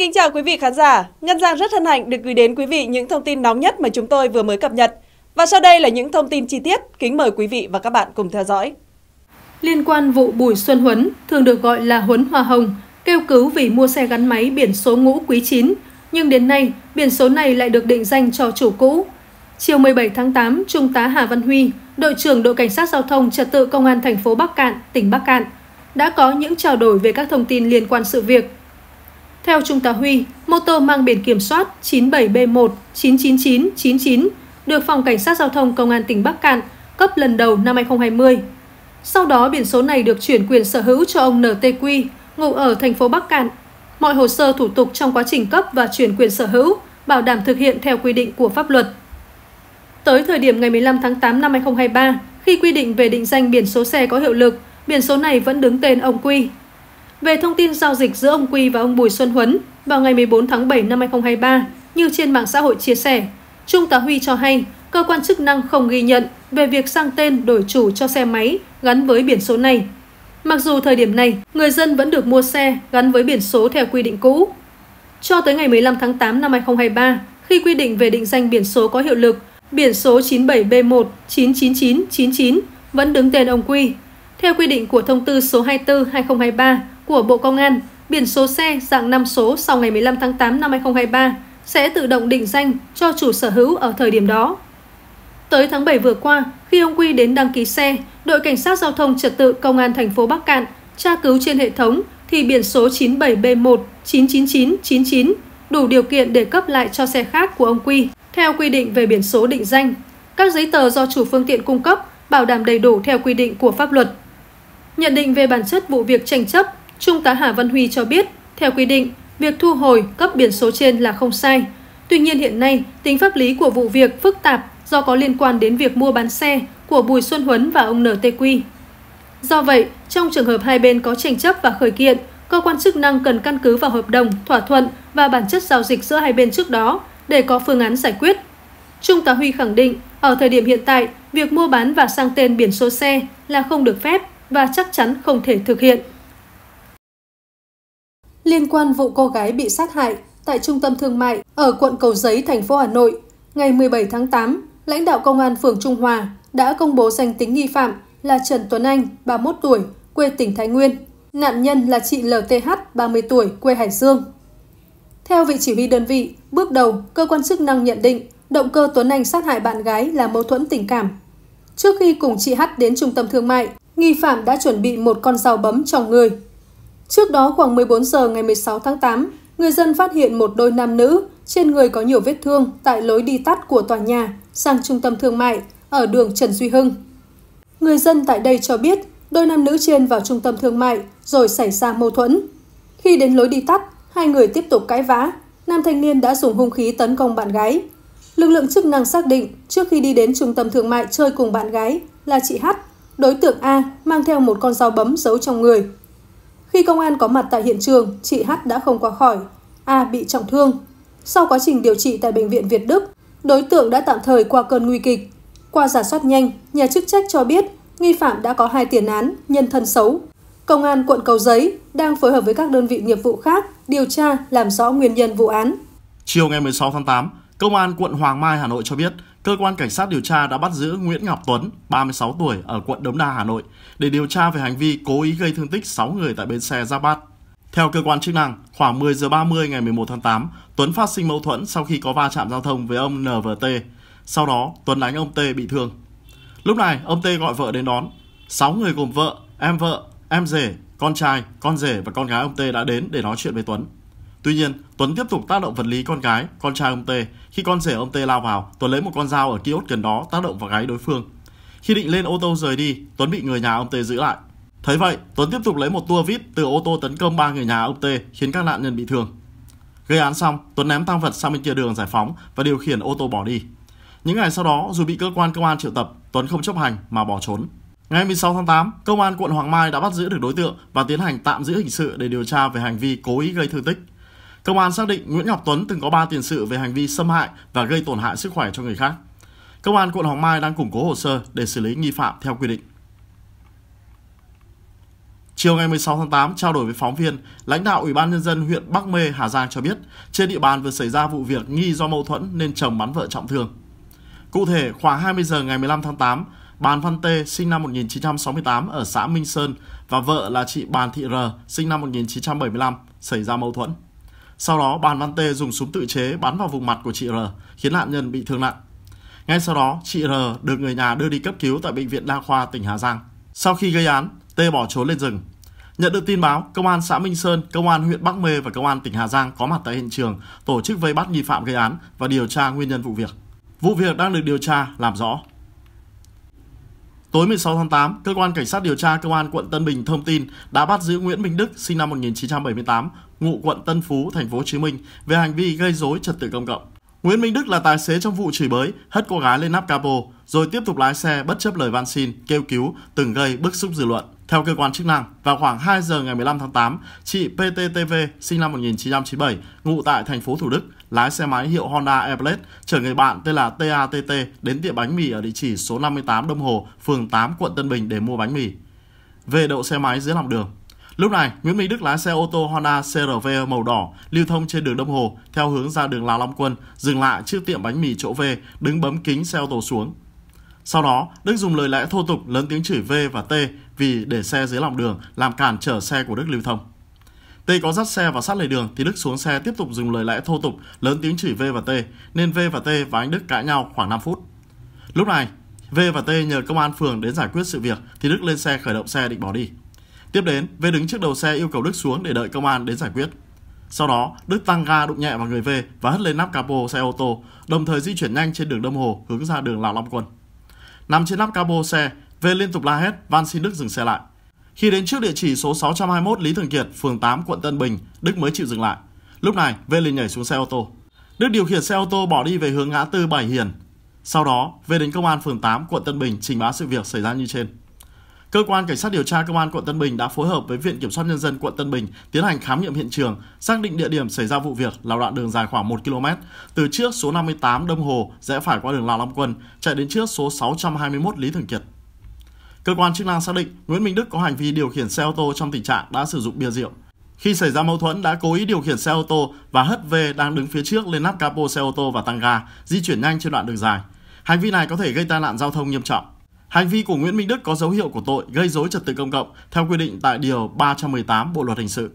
kính chào quý vị khán giả. Ngân Giang rất hân hạnh được gửi đến quý vị những thông tin nóng nhất mà chúng tôi vừa mới cập nhật. Và sau đây là những thông tin chi tiết, kính mời quý vị và các bạn cùng theo dõi. Liên quan vụ Bùi Xuân Huấn, thường được gọi là Huấn Hoa Hồng, kêu cứu vì mua xe gắn máy biển số ngũ quý 9, nhưng đến nay biển số này lại được định danh cho chủ cũ. Chiều 17 tháng 8, Trung tá Hà Văn Huy, đội trưởng đội cảnh sát giao thông trật tự công an thành phố Bắc Cạn, tỉnh Bắc Cạn, đã có những trao đổi về các thông tin liên quan sự việc – theo Trung tá Huy, mô tô mang biển kiểm soát 97B1 99999 được Phòng Cảnh sát Giao thông Công an tỉnh Bắc Cạn cấp lần đầu năm 2020. Sau đó biển số này được chuyển quyền sở hữu cho ông NTQ, ngụ ở thành phố Bắc Cạn. Mọi hồ sơ thủ tục trong quá trình cấp và chuyển quyền sở hữu bảo đảm thực hiện theo quy định của pháp luật. Tới thời điểm ngày 15 tháng 8 năm 2023, khi quy định về định danh biển số xe có hiệu lực, biển số này vẫn đứng tên ông Quy, về thông tin giao dịch giữa ông Quy và ông Bùi Xuân Huấn vào ngày 14 tháng 7 năm 2023 như trên mạng xã hội chia sẻ. Trung tá Huy cho hay, cơ quan chức năng không ghi nhận về việc sang tên đổi chủ cho xe máy gắn với biển số này. Mặc dù thời điểm này, người dân vẫn được mua xe gắn với biển số theo quy định cũ. Cho tới ngày 15 tháng 8 năm 2023, khi quy định về định danh biển số có hiệu lực, biển số 97B1 99999 vẫn đứng tên ông Quy. Theo quy định của thông tư số 24/2023 của Bộ Công an, biển số xe dạng 5 số sau ngày 15 tháng 8 năm 2023 sẽ tự động định danh cho chủ sở hữu ở thời điểm đó. Tới tháng 7 vừa qua, khi ông Quy đến đăng ký xe, đội cảnh sát giao thông trật tự công an thành phố Bắc Cạn tra cứu trên hệ thống thì biển số 97B1 99999 đủ điều kiện để cấp lại cho xe khác của ông Quy theo quy định về biển số định danh. Các giấy tờ do chủ phương tiện cung cấp bảo đảm đầy đủ theo quy định của pháp luật. Nhận định về bản chất vụ việc tranh chấp Trung tá Hà Văn Huy cho biết, theo quy định, việc thu hồi cấp biển số trên là không sai. Tuy nhiên hiện nay, tính pháp lý của vụ việc phức tạp do có liên quan đến việc mua bán xe của Bùi Xuân Huấn và ông NTQ. Do vậy, trong trường hợp hai bên có tranh chấp và khởi kiện, cơ quan chức năng cần căn cứ vào hợp đồng, thỏa thuận và bản chất giao dịch giữa hai bên trước đó để có phương án giải quyết. Trung tá Huy khẳng định, ở thời điểm hiện tại, việc mua bán và sang tên biển số xe là không được phép và chắc chắn không thể thực hiện quan vụ cô gái bị sát hại tại trung tâm thương mại ở quận Cầu Giấy, thành phố Hà Nội, ngày 17 tháng 8, lãnh đạo công an phường Trung Hòa đã công bố danh tính nghi phạm là Trần Tuấn Anh, 31 tuổi, quê tỉnh Thái Nguyên. Nạn nhân là chị LTH, 30 tuổi, quê Hải Dương. Theo vị chỉ huy đơn vị, bước đầu, cơ quan chức năng nhận định động cơ Tuấn Anh sát hại bạn gái là mâu thuẫn tình cảm. Trước khi cùng chị H đến trung tâm thương mại, nghi phạm đã chuẩn bị một con dao bấm trong người Trước đó khoảng 14 giờ ngày 16 tháng 8, người dân phát hiện một đôi nam nữ trên người có nhiều vết thương tại lối đi tắt của tòa nhà sang trung tâm thương mại ở đường Trần Duy Hưng. Người dân tại đây cho biết đôi nam nữ trên vào trung tâm thương mại rồi xảy ra mâu thuẫn. Khi đến lối đi tắt, hai người tiếp tục cãi vã. Nam thanh niên đã dùng hung khí tấn công bạn gái. Lực lượng chức năng xác định trước khi đi đến trung tâm thương mại chơi cùng bạn gái là chị H, đối tượng A mang theo một con dao bấm giấu trong người khi công an có mặt tại hiện trường, chị H đã không qua khỏi. A bị trọng thương. Sau quá trình điều trị tại Bệnh viện Việt Đức, đối tượng đã tạm thời qua cơn nguy kịch. Qua giả soát nhanh, nhà chức trách cho biết nghi phạm đã có hai tiền án, nhân thân xấu. Công an quận Cầu Giấy đang phối hợp với các đơn vị nghiệp vụ khác điều tra làm rõ nguyên nhân vụ án. Chiều ngày 16 tháng 8, Công an quận Hoàng Mai Hà Nội cho biết cơ quan cảnh sát điều tra đã bắt giữ Nguyễn Ngọc Tuấn, 36 tuổi, ở quận Đống Đa, Hà Nội, để điều tra về hành vi cố ý gây thương tích 6 người tại bến xe Giáp Bát. Theo cơ quan chức năng, khoảng 10 giờ 30 ngày 11 tháng 8, Tuấn phát sinh mâu thuẫn sau khi có va chạm giao thông với ông NVT. Sau đó, Tuấn đánh ông T bị thương. Lúc này, ông T gọi vợ đến đón. 6 người gồm vợ, em vợ, em rể, con trai, con rể và con gái ông T đã đến để nói chuyện với Tuấn. Tuy nhiên, Tuấn tiếp tục tác động vật lý con gái, con trai ông Tê Khi con rể ông Tê lao vào, Tuấn lấy một con dao ở kiosk gần đó tác động vào gái đối phương. Khi định lên ô tô rời đi, Tuấn bị người nhà ông Tê giữ lại. Thấy vậy, Tuấn tiếp tục lấy một tua vít từ ô tô tấn công ba người nhà ông Tê khiến các nạn nhân bị thương. Gây án xong, Tuấn ném tăng vật sang bên kia đường giải phóng và điều khiển ô tô bỏ đi. Những ngày sau đó, dù bị cơ quan công an triệu tập, Tuấn không chấp hành mà bỏ trốn. Ngày 16 tháng 8, công an quận Hoàng Mai đã bắt giữ được đối tượng và tiến hành tạm giữ hình sự để điều tra về hành vi cố ý gây thương tích. Công an xác định Nguyễn Ngọc Tuấn từng có 3 tiền sự về hành vi xâm hại và gây tổn hại sức khỏe cho người khác. Công an quận Hoàng Mai đang củng cố hồ sơ để xử lý nghi phạm theo quy định. Chiều ngày 16 tháng 8, trao đổi với phóng viên, lãnh đạo Ủy ban Nhân dân huyện Bắc Mê, Hà Giang cho biết, trên địa bàn vừa xảy ra vụ việc nghi do mâu thuẫn nên chồng bắn vợ trọng thương. Cụ thể, khoảng 20 giờ ngày 15 tháng 8, Bàn Văn Tê sinh năm 1968 ở xã Minh Sơn và vợ là chị Bàn Thị R sinh năm 1975 xảy ra mâu thuẫn. Sau đó, bàn Văn Tê dùng súng tự chế bắn vào vùng mặt của chị R, khiến nạn nhân bị thương nặng. Ngay sau đó, chị R được người nhà đưa đi cấp cứu tại Bệnh viện Đa khoa tỉnh Hà Giang. Sau khi gây án, Tê bỏ trốn lên rừng. Nhận được tin báo, Công an xã Minh Sơn, Công an huyện Bắc Mê và Công an tỉnh Hà Giang có mặt tại hiện trường, tổ chức vây bắt nghi phạm gây án và điều tra nguyên nhân vụ việc. Vụ việc đang được điều tra, làm rõ. Tối 16 tháng 8, cơ quan cảnh sát điều tra công an quận Tân Bình thông tin đã bắt giữ Nguyễn Minh Đức sinh năm 1978, ngụ quận Tân Phú, thành phố Hồ Chí Minh về hành vi gây rối trật tự công cộng. Nguyễn Minh Đức là tài xế trong vụ chửi bới, hất cô gái lên nắp capo rồi tiếp tục lái xe bất chấp lời van xin, kêu cứu từng gây bức xúc dư luận. Theo cơ quan chức năng, vào khoảng 2 giờ ngày 15 tháng 8, chị PTTV sinh năm 1997, ngụ tại thành phố Thủ Đức, lái xe máy hiệu Honda Airblade chở người bạn tên là TATT đến tiệm bánh mì ở địa chỉ số 58 Đông Hồ, phường 8, quận Tân Bình để mua bánh mì. Về đậu xe máy dưới lòng đường. Lúc này, Nguyễn Minh Đức lái xe ô tô Honda CRV màu đỏ lưu thông trên đường Đông Hồ theo hướng ra đường Lào Long Quân, dừng lại trước tiệm bánh mì chỗ V, đứng bấm kính xe ô tô xuống. Sau đó, Đức dùng lời lẽ thô tục lớn tiếng chửi V và T vì để xe dưới lòng đường làm cản trở xe của Đức lưu thông. T có dắt xe và sát lề đường thì Đức xuống xe tiếp tục dùng lời lẽ thô tục, lớn tiếng chửi V và T, nên V và T và anh Đức cãi nhau khoảng 5 phút. Lúc này, V và T nhờ công an phường đến giải quyết sự việc thì Đức lên xe khởi động xe định bỏ đi. Tiếp đến, V đứng trước đầu xe yêu cầu Đức xuống để đợi công an đến giải quyết. Sau đó, Đức tăng ga đụng nhẹ vào người V và hất lên nắp capo xe ô tô, đồng thời di chuyển nhanh trên đường Đông Hồ hướng ra đường Lào Long Quân. Nằm trên nắp capo xe, V liên tục la hét van xin Đức dừng xe lại. Khi đến trước địa chỉ số 621 Lý Thường Kiệt, phường 8, quận Tân Bình, Đức mới chịu dừng lại. Lúc này, V liền nhảy xuống xe ô tô. Đức điều khiển xe ô tô bỏ đi về hướng ngã tư Bảy Hiền. Sau đó, V đến công an phường 8, quận Tân Bình trình báo sự việc xảy ra như trên. Cơ quan cảnh sát điều tra công an quận Tân Bình đã phối hợp với Viện kiểm soát nhân dân quận Tân Bình tiến hành khám nghiệm hiện trường, xác định địa điểm xảy ra vụ việc là đoạn đường dài khoảng 1 km từ trước số 58 Đông Hồ rẽ phải qua đường Lào Long Quân chạy đến trước số 621 Lý Thường Kiệt. Cơ quan chức năng xác định Nguyễn Minh Đức có hành vi điều khiển xe ô tô trong tình trạng đã sử dụng bia rượu. Khi xảy ra mâu thuẫn đã cố ý điều khiển xe ô tô và hất về đang đứng phía trước lên nắp capo xe ô tô và tăng ga, di chuyển nhanh trên đoạn đường dài. Hành vi này có thể gây tai nạn giao thông nghiêm trọng. Hành vi của Nguyễn Minh Đức có dấu hiệu của tội gây dối trật tự công cộng theo quy định tại điều 318 Bộ luật hình sự.